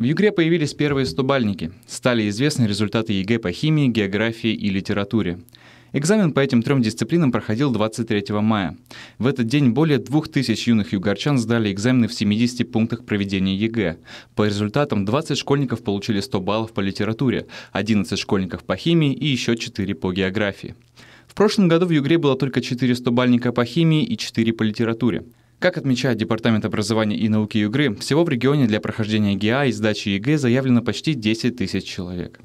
В ЮГРЕ появились первые стобальники. Стали известны результаты ЕГЭ по химии, географии и литературе. Экзамен по этим трем дисциплинам проходил 23 мая. В этот день более 2000 юных югорчан сдали экзамены в 70 пунктах проведения ЕГЭ. По результатам 20 школьников получили 100 баллов по литературе, 11 школьников по химии и еще 4 по географии. В прошлом году в Югре было только 4 стобальника по химии и 4 по литературе. Как отмечает Департамент образования и науки Югры, всего в регионе для прохождения ГИА и сдачи ЕГЭ заявлено почти 10 тысяч человек.